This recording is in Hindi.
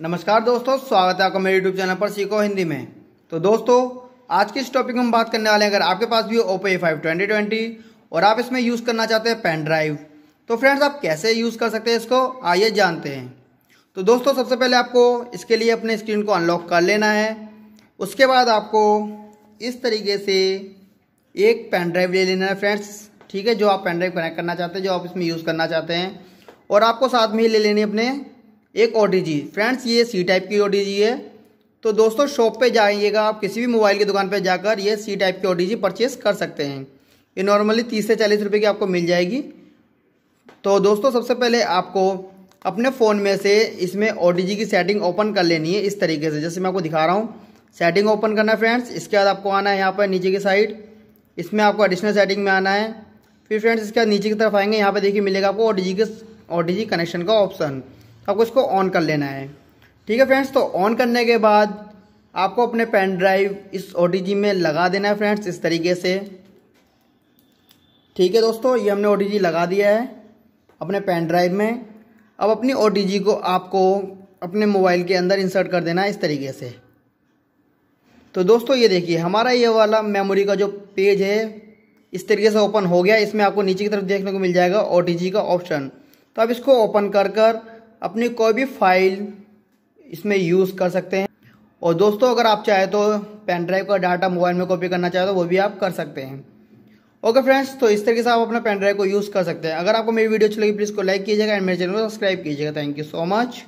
नमस्कार दोस्तों स्वागत है आपका मेरे यूट्यूब चैनल पर सीखो हिंदी में तो दोस्तों आज के इस टॉपिक में हम बात करने वाले हैं अगर आपके पास भी हो ए फाइव ट्वेंटी ट्वेंटी और आप इसमें यूज़ करना चाहते हैं पेन ड्राइव तो फ्रेंड्स आप कैसे यूज़ कर सकते हैं इसको आइए जानते हैं तो दोस्तों सबसे पहले आपको इसके लिए अपने स्क्रीन को अनलॉक कर लेना है उसके बाद आपको इस तरीके से एक पेन ड्राइव ले लेना है फ्रेंड्स ठीक है जो आप पेन ड्राइव कनेक्ट करना चाहते हैं जो आप इसमें यूज़ करना चाहते हैं और आपको साथ में ही ले लेनी अपने एक ओडीजी फ्रेंड्स ये सी टाइप की ओडीजी है तो दोस्तों शॉप पे जाइएगा आप किसी भी मोबाइल की दुकान पे जाकर ये सी टाइप की ओडीजी परचेस कर सकते हैं ये नॉर्मली तीस से चालीस रुपये की आपको मिल जाएगी तो दोस्तों सबसे पहले आपको अपने फ़ोन में से इसमें ओ की सेटिंग ओपन कर लेनी है इस तरीके से जैसे मैं आपको दिखा रहा हूँ सेटिंग ओपन करना है फ्रेंड्स इसके बाद आपको आना है यहाँ पर नीचे की साइड इसमें आपको एडिशनल सेटिंग में आना है फिर फ्रेंड्स इसके बाद नीचे की तरफ आएंगे यहाँ पर देखिए मिलेगा आपको ओ के ओ कनेक्शन का ऑप्शन आपको इसको ऑन कर लेना है ठीक है फ्रेंड्स तो ऑन करने के बाद आपको अपने पेन ड्राइव इस ओ में लगा देना है फ्रेंड्स इस तरीके से ठीक है दोस्तों ये हमने ओ लगा दिया है अपने पेन ड्राइव में अब अपनी ओ को आपको अपने मोबाइल के अंदर इंसर्ट कर देना है इस तरीके से तो दोस्तों ये देखिए हमारा ये वाला मेमोरी का जो पेज है इस तरीके से ओपन हो गया इसमें आपको नीचे की तरफ देखने को मिल जाएगा ओ का ऑप्शन तो आप इसको ओपन कर कर अपनी कोई भी फाइल इसमें यूज़ कर सकते हैं और दोस्तों अगर आप चाहे तो पेन ड्राइव का डाटा मोबाइल में कॉपी करना चाहे तो वो भी आप कर सकते हैं ओके फ्रेंड्स तो इस तरीके से आप अपना पेन ड्राइव को यूज़ कर सकते हैं अगर आपको मेरी वीडियो अच्छी लगी प्लीज़ को लाइक कीजिएगा एंड मेरे चैनल को सब्सक्राइब कीजिएगा थैंक यू सो मच